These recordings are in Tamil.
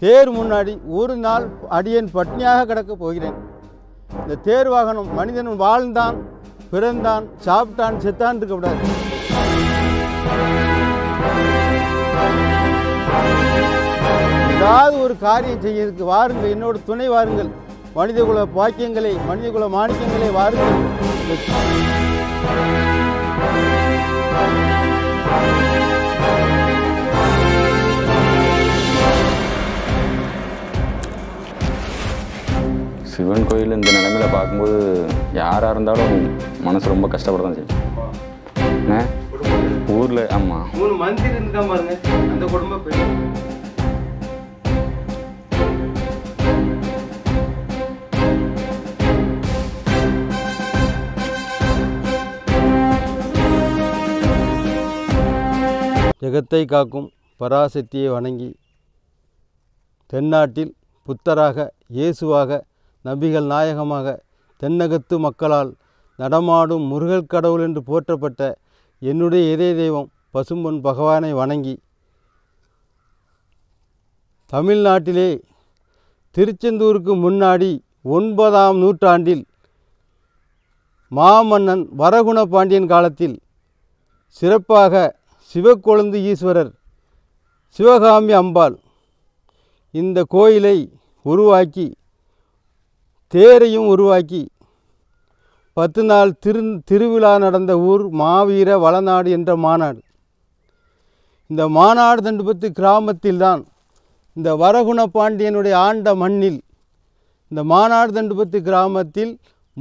தேர் முன்னாடி ஒரு நாள் அடியேன் பட்னியாக கிடக்க போகிறேன் இந்த தேர் வாகனம் மனிதன் வாழ்ந்தான் பிறந்தான் சாப்பிட்டான் செத்தான் இருக்கக்கூடாது ஏதாவது ஒரு காரியம் செய்யறதுக்கு வாருங்கள் என்னோட துணை வாருங்கள் மனிதகுல பாக்கியங்களை மனிதகுல மாணிக்கங்களை வாருங்கள் Thank you. சிவன் கோயில் இந்த நிலமையில பார்க்கும்போது யாராக இருந்தாலும் மனசு ரொம்ப கஷ்டப்பட தான் செய்யும் ஊரில் ஆமாம் ஜெகத்தை காக்கும் பராசக்தியை வணங்கி தென்னாட்டில் புத்தராக இயேசுவாக நபிகள் நாயகமாக தென்னகத்து மக்களால் நடமாடும் முருகல் கடவுள் என்று போற்றப்பட்ட என்னுடைய இதய தெய்வம் பசும்பொன் பகவானை வணங்கி தமிழ்நாட்டிலே திருச்செந்தூருக்கு முன்னாடி ஒன்பதாம் நூற்றாண்டில் மாமன்னன் வரகுண பாண்டியன் காலத்தில் சிறப்பாக சிவக்கொழுந்து ஈஸ்வரர் சிவகாமி அம்பாள் இந்த கோயிலை உருவாக்கி தேரையும் உருவாக்கி பத்து நாள் திரு திருவிழா நடந்த ஊர் மாவீர வளநாடு என்ற மாநாடு இந்த மாநாடு தண்டுபத்து கிராமத்தில்தான் இந்த வரகுண பாண்டியனுடைய ஆண்ட மண்ணில் இந்த மாநாடு தண்டுபத்து கிராமத்தில்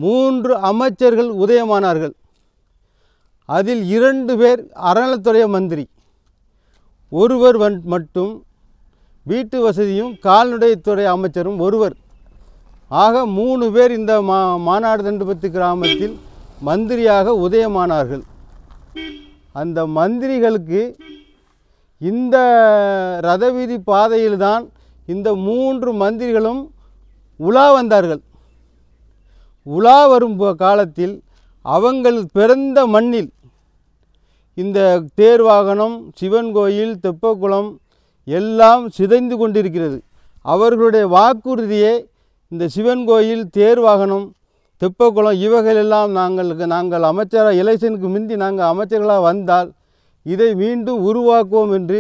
மூன்று அமைச்சர்கள் உதயமானார்கள் அதில் இரண்டு பேர் அறநிலத்துறை மந்திரி ஒருவர் மட்டும் வீட்டு வசதியும் கால்நடைத்துறை அமைச்சரும் ஒருவர் ஆக மூணு பேர் இந்த மா மாநாடு தண்டுபத்து கிராமத்தில் மந்திரியாக உதயமானார்கள் அந்த மந்திரிகளுக்கு இந்த ரதவீதி பாதையில்தான் இந்த மூன்று மந்திரிகளும் உலா வந்தார்கள் உலா வரும் காலத்தில் அவங்கள் பிறந்த மண்ணில் இந்த தேர்வாகனம் சிவன் கோயில் தெப்பக்குளம் எல்லாம் சிதைந்து கொண்டிருக்கிறது அவர்களுடைய வாக்குறுதியை இந்த சிவன் கோயில் தேர் வாகனம் தெப்பக்குளம் இவைகளெல்லாம் நாங்கள் நாங்கள் அமைச்சராக எலெக்ஷனுக்கு முந்தி நாங்கள் அமைச்சர்களாக வந்தால் இதை மீண்டும் உருவாக்குவோம் என்று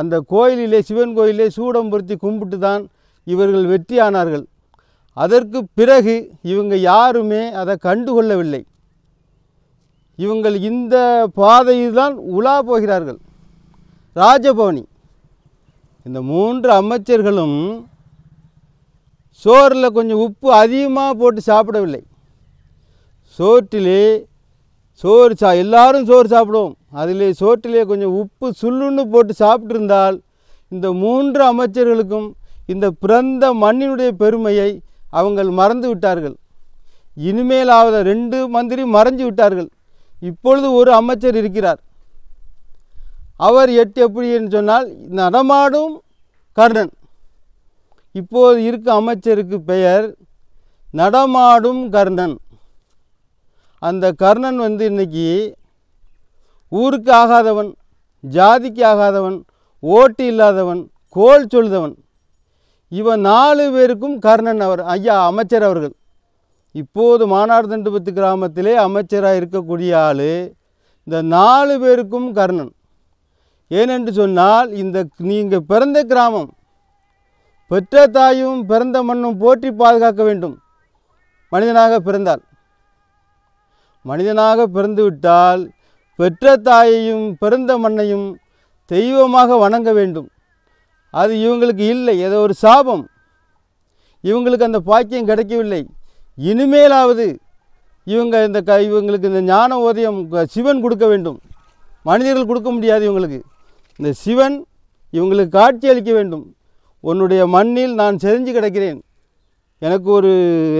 அந்த கோயிலிலே சிவன் கோயிலே சூடம் பொருத்தி கும்பிட்டு தான் இவர்கள் வெற்றியானார்கள் அதற்கு பிறகு இவங்க யாருமே அதை கண்டுகொள்ளவில்லை இவங்கள் இந்த பாதையில் தான் உலா போகிறார்கள் ராஜபவனி இந்த மூன்று அமைச்சர்களும் சோறில் கொஞ்சம் உப்பு அதிகமாக போட்டு சாப்பிடவில்லை சோற்றிலே சோறு சா எல்லாரும் சோறு சாப்பிடுவோம் அதிலே சோற்றிலே கொஞ்சம் உப்பு சுள்ளுன்னு போட்டு சாப்பிட்ருந்தால் இந்த மூன்று அமைச்சர்களுக்கும் இந்த பிறந்த மண்ணினுடைய பெருமையை அவங்கள் மறந்து விட்டார்கள் இனிமேலாவது ரெண்டு மந்திரி மறைஞ்சு விட்டார்கள் இப்பொழுது ஒரு அமைச்சர் இருக்கிறார் அவர் எட்டு எப்படின்னு சொன்னால் நடமாடும் கர்ணன் இப்போது இருக்க அமைச்சருக்கு பெயர் நடமாடும் கர்ணன் அந்த கர்ணன் வந்து இன்றைக்கி ஊருக்கு ஆகாதவன் ஜாதிக்கு ஆகாதவன் ஓட்டு இல்லாதவன் கோல் சொல்லுதவன் இவன் நாலு பேருக்கும் கர்ணன் அவர் ஐயா அமைச்சர் அவர்கள் இப்போது மானார் தண்டுபத்து கிராமத்திலே அமைச்சராக இருக்கக்கூடிய ஆள் இந்த நாலு பேருக்கும் கர்ணன் ஏனென்று சொன்னால் இந்த நீங்கள் பிறந்த கிராமம் பெற்ற தாயும் பிறந்த மண்ணும் போற்றி பாதுகாக்க வேண்டும் மனிதனாக பிறந்தால் மனிதனாக பிறந்துவிட்டால் பெற்ற தாயையும் பிறந்த மண்ணையும் தெய்வமாக வணங்க வேண்டும் அது இவங்களுக்கு இல்லை ஏதோ ஒரு சாபம் இவங்களுக்கு அந்த பாக்கியம் கிடைக்கவில்லை இனிமேலாவது இவங்க இந்த க இவங்களுக்கு இந்த ஞான ஓதயம் சிவன் கொடுக்க வேண்டும் மனிதர்கள் கொடுக்க முடியாது இவங்களுக்கு இந்த சிவன் இவங்களுக்கு காட்சி அளிக்க வேண்டும் உன்னுடைய மண்ணில் நான் செறிஞ்சு கிடக்கிறேன் எனக்கு ஒரு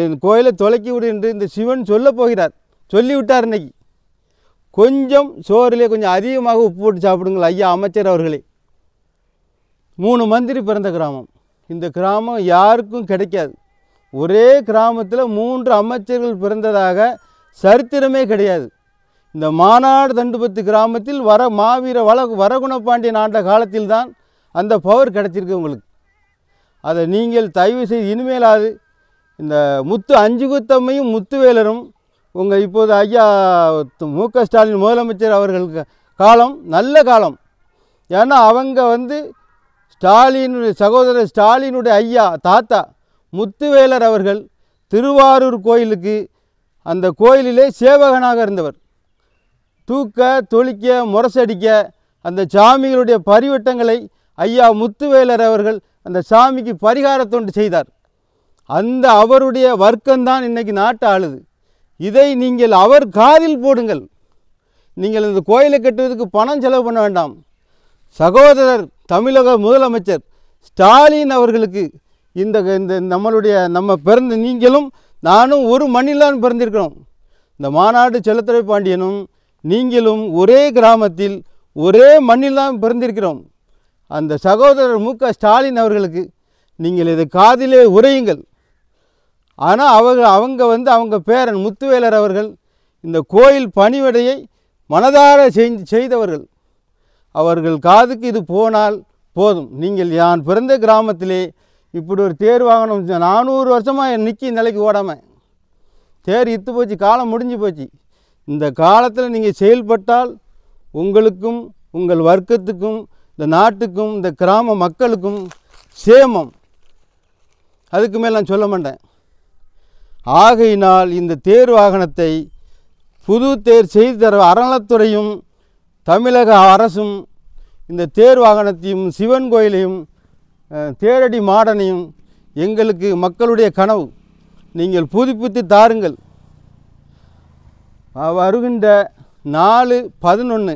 என் கோயிலை தொலைக்கி விடு என்று இந்த சிவன் சொல்ல போகிறார் சொல்லிவிட்டார் இன்னைக்கு கொஞ்சம் சோறிலே கொஞ்சம் அதிகமாக உப்பு போட்டு சாப்பிடுங்கள் ஐயா அமைச்சர் அவர்களே மூணு மந்திரி பிறந்த கிராமம் இந்த கிராமம் யாருக்கும் கிடைக்காது ஒரே கிராமத்தில் மூன்று அமைச்சர்கள் பிறந்ததாக சரித்திரமே கிடையாது இந்த மாநாடு தண்டுபத்து கிராமத்தில் வர மாவீர வள வரகுணப்பாண்டியன் ஆண்ட காலத்தில் தான் அந்த பவர் கிடச்சிருக்கு உங்களுக்கு அதை நீங்கள் தயவு செய்து இனிமேலாது இந்த முத்து அஞ்சு குத்தம்மையும் முத்துவேலரும் உங்கள் இப்போது ஐயா மு க ஸ்டாலின் முதலமைச்சர் அவர்களுக்கு காலம் நல்ல காலம் ஏன்னா அவங்க வந்து ஸ்டாலினுடைய சகோதரர் ஸ்டாலினுடைய ஐயா தாத்தா முத்துவேலர் அவர்கள் திருவாரூர் கோயிலுக்கு அந்த கோயிலிலே சேவகனாக இருந்தவர் தூக்க தொளிக்க முரசடிக்க அந்த சாமிகளுடைய பரிவட்டங்களை ஐயா முத்துவேலர் அவர்கள் அந்த சாமிக்கு பரிகாரத்தொண்டு செய்தார் அந்த அவருடைய வர்க்கம்தான் இன்றைக்கி நாட்டு ஆளுது இதை நீங்கள் அவர் காதில் போடுங்கள் நீங்கள் இந்த கோயிலை கட்டுவதற்கு பணம் செலவு பண்ண வேண்டாம் சகோதரர் தமிழக முதலமைச்சர் ஸ்டாலின் அவர்களுக்கு இந்த இந்த நம்மளுடைய நம்ம பிறந்த நீங்களும் நானும் ஒரு மண்ணில்தான் பிறந்திருக்கிறோம் இந்த மாநாடு செல்லத்துறை பாண்டியனும் நீங்களும் ஒரே கிராமத்தில் ஒரே மண்ணில்தான் பிறந்திருக்கிறோம் அந்த சகோதரர் மு ஸ்டாலின் அவர்களுக்கு நீங்கள் இதை காதிலே உரையுங்கள் ஆனால் அவர்கள் அவங்க வந்து அவங்க பேரன் முத்துவேலர் அவர்கள் இந்த கோயில் பணிவிடையை மனதார செய்தவர்கள் அவர்கள் காதுக்கு இது போனால் போதும் நீங்கள் நான் பிறந்த கிராமத்திலே இப்படி ஒரு தேர் வாங்கணும் நானூறு வருஷமாக என் நிற்கி நிலைக்கு ஓடாமல் தேர் இத்து போச்சு காலம் முடிஞ்சு போச்சு இந்த காலத்தில் நீங்கள் செயல்பட்டால் உங்களுக்கும் உங்கள் வர்க்கத்துக்கும் இந்த நாட்டுக்கும் இந்த கிராம மக்களுக்கும் சேமம் அதுக்கு மேல் நான் சொல்ல மாட்டேன் ஆகையினால் இந்த தேர் வாகனத்தை புது தேர் செய்து தர அறநலத்துறையும் தமிழக அரசும் இந்த தேர் வாகனத்தையும் சிவன் கோயிலையும் தேரடி மாடனையும் எங்களுக்கு மக்களுடைய கனவு நீங்கள் புதுப்பித்து தாருங்கள் வருகின்ற நாலு பதினொன்று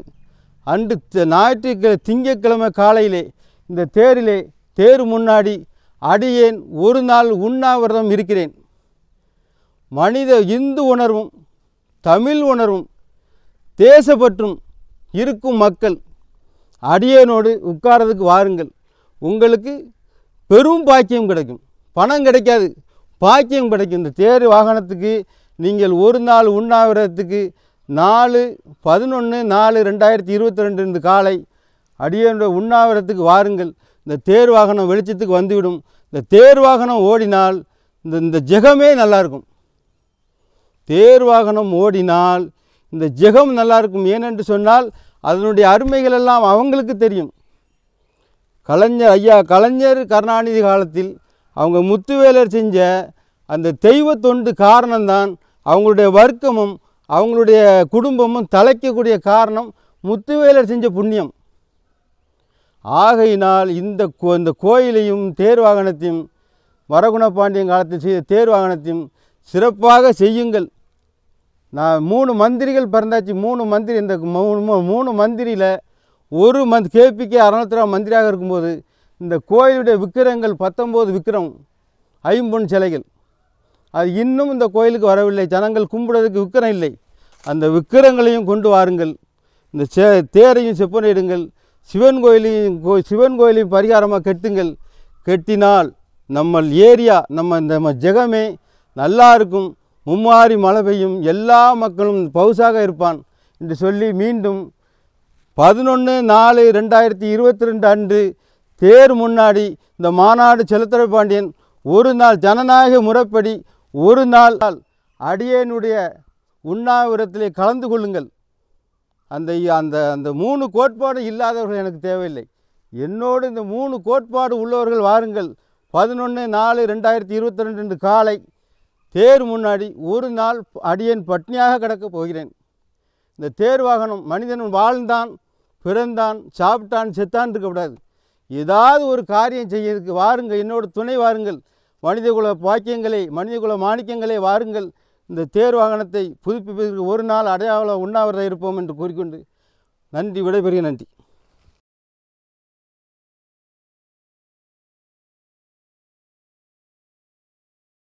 அன்று ஞாயிற்றுக்கிழமை திங்கட்கிழமை காலையிலே இந்த தேரிலே தேர் முன்னாடி அடியேன் ஒரு நாள் உண்ணாவிரதம் இருக்கிறேன் மனித இந்து உணர்வும் தமிழ் உணர்வும் தேசப்பற்றும் இருக்கும் மக்கள் அடியேனோடு உட்காரதுக்கு வாருங்கள் உங்களுக்கு பெரும் பாக்கியம் கிடைக்கும் பணம் கிடைக்காது பாக்கியம் கிடைக்கும் இந்த தேர் வாகனத்துக்கு நீங்கள் ஒரு நாள் உண்ணாவிரதத்துக்கு நாலு பதினொன்று நாலு ரெண்டாயிரத்தி இருபத்தி ரெண்டு காலை அடியோட உண்ணாவிரத்துக்கு வாருங்கள் இந்த தேர் வாகனம் வெளிச்சத்துக்கு வந்துவிடும் இந்த தேர் வாகனம் ஓடினால் இந்த இந்த ஜெகமே நல்லாயிருக்கும் தேர் வாகனம் ஓடினால் இந்த ஜெகம் நல்லாயிருக்கும் ஏனென்று சொன்னால் அதனுடைய அருமைகள் எல்லாம் அவங்களுக்கு தெரியும் கலைஞர் ஐயா கலைஞர் கருணாநிதி காலத்தில் அவங்க முத்துவேலர் செஞ்ச அந்த தெய்வ தொண்டு காரணம்தான் அவங்களுடைய வர்க்கமும் அவங்களுடைய குடும்பமும் தலைக்கக்கூடிய காரணம் முத்துவேலர் செஞ்ச புண்ணியம் ஆகையினால் இந்த கோ இந்த கோயிலையும் தேர் வாகனத்தையும் வரகுண பாண்டியன் காலத்தில் செய்த தேர் வாகனத்தையும் சிறப்பாக செய்யுங்கள் நான் மூணு மந்திரிகள் பிறந்தாச்சு மூணு மந்திரி இந்த மூணு மூணு மந்திரியில் ஒரு மந்த் கேபிக்கே அறநூத்தி ரூபா மந்திரியாக இருக்கும்போது இந்த கோயிலுடைய விக்கிரங்கள் பத்தொம்போது விக்கிரம் ஐம்பொன் சிலைகள் அது இன்னும் இந்த கோயிலுக்கு வரவில்லை ஜனங்கள் கும்பிடுறதுக்கு விக்கிரம் இல்லை அந்த விக்கிரங்களையும் கொண்டு வாருங்கள் இந்த சே தேரையும் செப்பனிடுங்கள் சிவன் கோயிலையும் கோ சிவன் கோயிலையும் பரிகாரமாக கெட்டுங்கள் கெட்டினால் நம்ம ஏரியா நம்ம இந்த ஜெகமே நல்லா இருக்கும் மும்மாறி மழை பெய்யும் எல்லா மக்களும் பவுசாக இருப்பான் என்று சொல்லி மீண்டும் பதினொன்று நாலு ரெண்டாயிரத்தி இருபத்தி ரெண்டு அன்று தேர் முன்னாடி இந்த மாநாடு செலுத்தரை பாண்டியன் ஒரு நாள் ஜனநாயக முறைப்படி ஒரு நாள் அடியேனுடைய உண்ணாவிரத்திலே கலந்து கொள்ளுங்கள் அந்த அந்த அந்த மூணு கோட்பாடு இல்லாதவர்கள் எனக்கு தேவையில்லை என்னோடு இந்த மூணு கோட்பாடு உள்ளவர்கள் வாருங்கள் பதினொன்று நாலு ரெண்டாயிரத்தி இருபத்தி ரெண்டு காலை தேர் முன்னாடி ஒரு நாள் அடியேன் பட்னியாக கிடக்கப் போகிறேன் இந்த தேர் வாகனம் மனிதன் வாழ்ந்தான் பிறந்தான் சாப்பிட்டான் செத்தான் இருக்கக்கூடாது ஏதாவது ஒரு காரியம் செய்யறதுக்கு வாருங்கள் என்னோட துணை வாருங்கள் மனிதகுல பாக்கியங்களை மனிதகுல மாணிக்கங்களை வாருங்கள் இந்த தேர் வாகனத்தை புதுப்பிப்பதற்கு ஒரு நாள் அடையாள உண்ணாவிரதம் இருப்போம் என்று கூறிக்கொண்டு நன்றி விடைபெறுகிற நன்றி